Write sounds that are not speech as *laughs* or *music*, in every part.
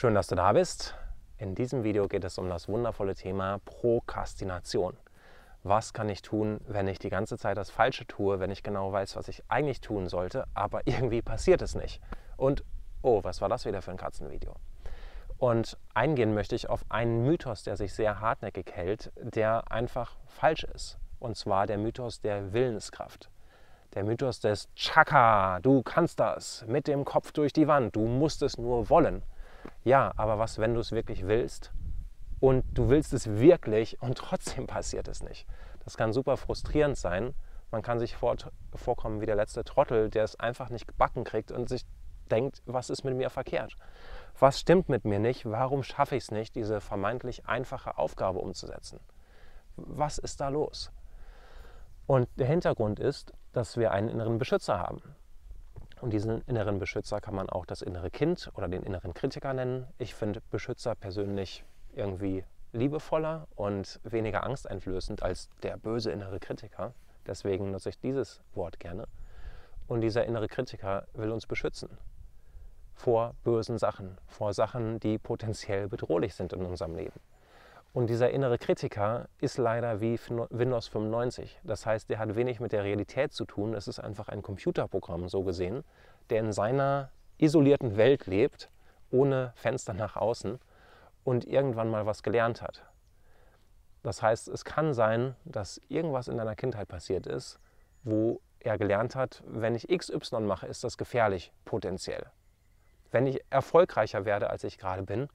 Schön, dass du da bist. In diesem Video geht es um das wundervolle Thema Prokrastination. Was kann ich tun, wenn ich die ganze Zeit das Falsche tue, wenn ich genau weiß, was ich eigentlich tun sollte, aber *laughs* irgendwie passiert es nicht? Und oh, was war das wieder für ein Katzenvideo? Und eingehen möchte ich auf einen Mythos, der sich sehr hartnäckig hält, der einfach falsch ist. Und zwar der Mythos der Willenskraft. Der Mythos des Chaka, du kannst das, mit dem Kopf durch die Wand, du musst es nur wollen. Ja, aber was, wenn du es wirklich willst und du willst es wirklich und trotzdem passiert es nicht? Das kann super frustrierend sein. Man kann sich vor, vorkommen wie der letzte Trottel, der es einfach nicht gebacken kriegt und sich denkt, was ist mit mir verkehrt? Was stimmt mit mir nicht? Warum schaffe ich es nicht, diese vermeintlich einfache Aufgabe umzusetzen? Was ist da los? Und der Hintergrund ist, dass wir einen inneren Beschützer haben. Und diesen inneren Beschützer kann man auch das innere Kind oder den inneren Kritiker nennen. Ich finde Beschützer persönlich irgendwie liebevoller und weniger angsteinflößend als der böse innere Kritiker. Deswegen nutze ich dieses Wort gerne. Und dieser innere Kritiker will uns beschützen vor bösen Sachen, vor Sachen, die potenziell bedrohlich sind in unserem Leben. Und dieser innere Kritiker ist leider wie Windows 95. Das heißt, der hat wenig mit der Realität zu tun. Es ist einfach ein Computerprogramm, so gesehen, der in seiner isolierten Welt lebt, ohne Fenster nach außen und irgendwann mal was gelernt hat. Das heißt, es kann sein, dass irgendwas in deiner Kindheit passiert ist, wo er gelernt hat, wenn ich XY mache, ist das gefährlich, potenziell. Wenn ich erfolgreicher werde, als ich gerade bin,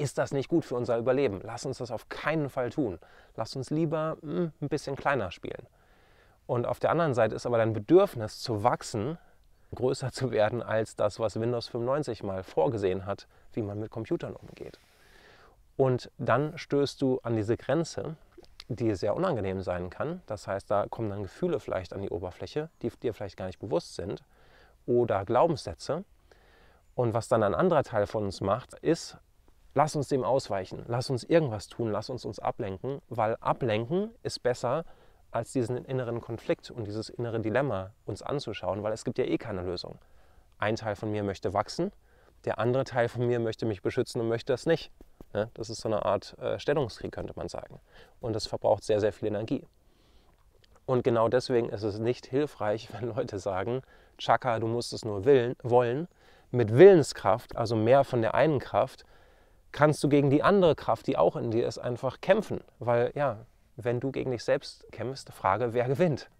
ist das nicht gut für unser Überleben. Lass uns das auf keinen Fall tun. Lass uns lieber mh, hm, ein bisschen kleiner spielen. Und auf der anderen Seite ist aber dein Bedürfnis zu wachsen, größer zu werden als das, was Windows 95 mal vorgesehen hat, wie man mit Computern umgeht. Und dann stößt du an diese Grenze, die sehr unangenehm sein kann. Das heißt, da kommen dann Gefühle vielleicht an die Oberfläche, die dir vielleicht gar nicht bewusst sind, oder Glaubenssätze. Und was dann ein anderer Teil von uns macht, ist, lass uns dem ausweichen, lass uns irgendwas tun, lass uns uns ablenken, weil ablenken ist besser als diesen inneren Konflikt und dieses innere Dilemma uns anzuschauen, weil es gibt ja eh keine Lösung. Ein Teil von mir möchte wachsen, der andere Teil von mir möchte mich beschützen und möchte das nicht. Ne? Das ist so eine Art äh, Stellungskrieg, könnte man sagen. Und das verbraucht sehr, sehr viel Energie. Und genau deswegen ist es nicht hilfreich, *laughs* wenn Leute sagen, Chaka, du musst es nur willen, wollen. Mit Willenskraft, also mehr von der einen Kraft, kannst du gegen die andere Kraft, die auch in dir ist, einfach kämpfen. Weil ja, wenn du gegen dich selbst kämpfst, Frage, wer gewinnt?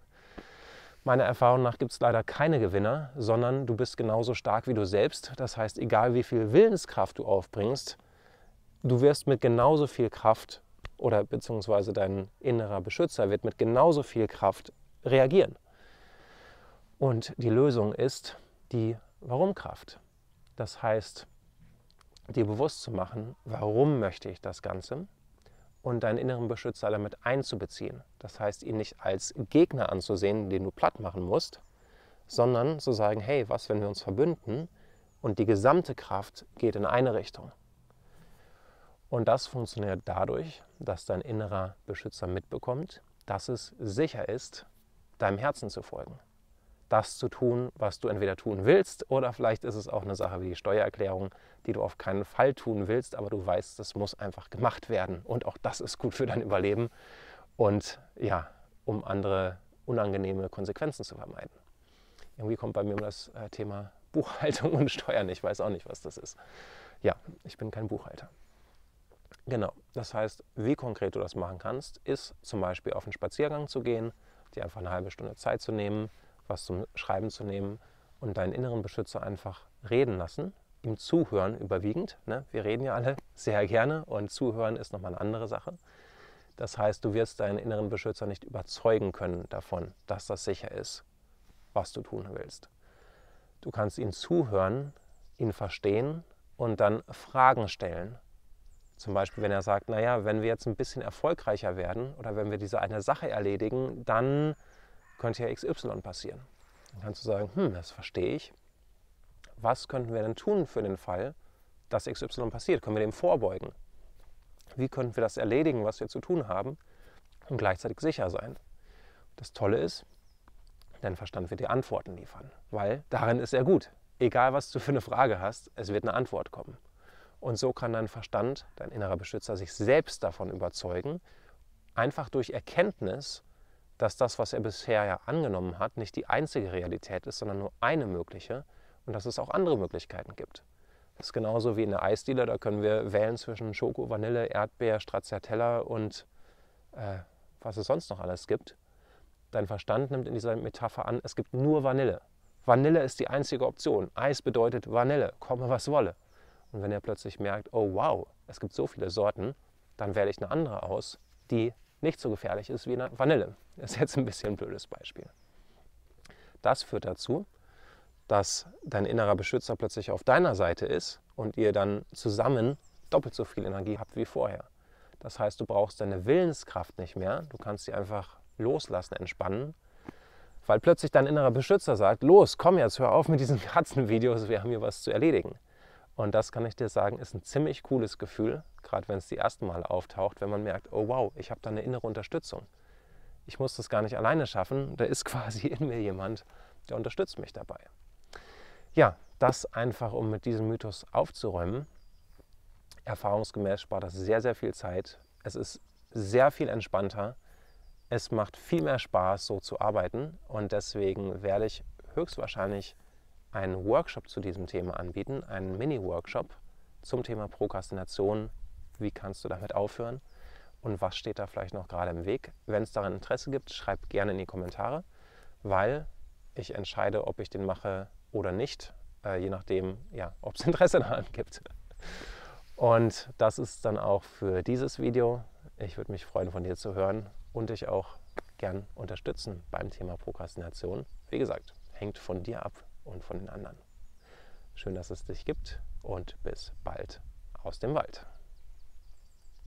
Meiner Erfahrung nach gibt es leider keine Gewinner, sondern du bist genauso stark wie du selbst. Das heißt, egal wie viel Willenskraft du aufbringst, du wirst mit genauso viel Kraft oder beziehungsweise dein innerer Beschützer wird mit genauso viel Kraft reagieren. Und die Lösung ist die Warum-Kraft. Das heißt, dir bewusst zu machen, warum möchte ich das Ganze und deinen inneren Beschützer damit einzubeziehen. Das heißt, ihn nicht als Gegner anzusehen, den du platt machen musst, sondern zu sagen, hey, was, wenn wir uns verbünden und die gesamte Kraft geht in eine Richtung. Und das funktioniert dadurch, dass dein innerer Beschützer mitbekommt, dass es sicher ist, deinem Herzen zu folgen das zu tun, was du entweder tun willst, oder vielleicht ist es auch eine Sache wie die Steuererklärung, die du auf keinen Fall tun willst, aber du weißt, das muss einfach gemacht werden. Und auch das ist gut für dein Überleben und ja, um andere unangenehme Konsequenzen zu vermeiden. Irgendwie kommt bei mir um das äh, Thema Buchhaltung *laughs* und Steuern. Ich weiß auch nicht, was das ist. Ja, ich bin kein Buchhalter. Genau, das heißt, wie konkret du das machen kannst, ist zum Beispiel auf einen Spaziergang zu gehen, dir einfach eine halbe Stunde Zeit zu nehmen, was zum Schreiben zu nehmen und deinen inneren Beschützer einfach reden lassen. Ihm zuhören überwiegend. Ne? Wir reden ja alle *laughs* sehr gerne und zuhören ist nochmal eine andere Sache. Das heißt, du wirst deinen inneren Beschützer nicht überzeugen können davon, dass das sicher ist, was du tun willst. Du kannst ihn zuhören, ihn verstehen und dann Fragen stellen. Zum Beispiel, wenn er sagt, naja, wenn wir jetzt ein bisschen erfolgreicher werden oder wenn wir diese eine Sache erledigen, dann könnte ja XY passieren. Dann kannst du sagen, hm, das verstehe ich. Was könnten wir denn tun für den Fall, dass XY passiert? Können wir dem vorbeugen? Wie könnten wir das erledigen, was wir zu tun haben und gleichzeitig sicher sein? Das Tolle ist, dein Verstand wird dir Antworten liefern, weil darin ist er gut. Egal, was du für eine Frage hast, es wird eine Antwort kommen. Und so kann dein Verstand, dein innerer Beschützer, sich selbst davon überzeugen, einfach durch Erkenntnis, dass das, was er bisher ja angenommen hat, nicht die einzige Realität ist, sondern nur eine mögliche und dass es auch andere Möglichkeiten gibt. Das ist genauso wie in der Eisdiele, da können wir wählen zwischen Schoko, Vanille, Erdbeer, Stracciatella und äh, was es sonst noch alles gibt. Dein Verstand nimmt in dieser Metapher an, es gibt nur Vanille. Vanille ist die einzige Option. Eis bedeutet Vanille, komme was wolle. Und wenn er plötzlich merkt, oh wow, es gibt so viele Sorten, dann wähle ich eine andere aus, die nicht so gefährlich ist wie eine Vanille. Das ist jetzt ein bisschen ein blödes Beispiel. Das führt dazu, dass dein innerer Beschützer plötzlich auf deiner Seite ist und ihr dann zusammen doppelt so viel Energie habt wie vorher. Das heißt, du brauchst deine Willenskraft nicht mehr, du kannst sie einfach loslassen, entspannen, weil plötzlich dein innerer Beschützer sagt, los, komm jetzt, hör auf mit diesen Katzenvideos, wir haben hier was zu erledigen. Und das kann ich dir sagen, ist ein ziemlich cooles Gefühl, gerade wenn es die ersten Mal auftaucht, wenn man merkt, oh wow, ich habe da eine innere Unterstützung. Ich muss das gar nicht alleine schaffen, da ist *laughs* quasi in mir jemand, der unterstützt mich dabei. Ja, das einfach, um mit diesem Mythos aufzuräumen. Erfahrungsgemäß spart das sehr, sehr viel Zeit. Es ist sehr viel entspannter. Es macht viel mehr Spaß, so zu arbeiten. Und deswegen werde ich höchstwahrscheinlich einen Workshop zu diesem Thema anbieten, einen Mini-Workshop zum Thema Prokrastination. Wie kannst du damit aufhören? Und was steht da vielleicht noch gerade im Weg? Wenn es daran Interesse gibt, schreib gerne in die Kommentare, weil ich entscheide, ob ich den mache oder nicht, äh, je nachdem, ja, ob es *laughs* Interesse daran gibt. Und das ist dann auch für dieses Video. Ich würde mich freuen, von dir zu hören und dich auch gern unterstützen beim Thema Prokrastination. Wie gesagt, hängt von dir ab, und von den anderen. Schön, dass es dich gibt und bis bald aus dem Wald.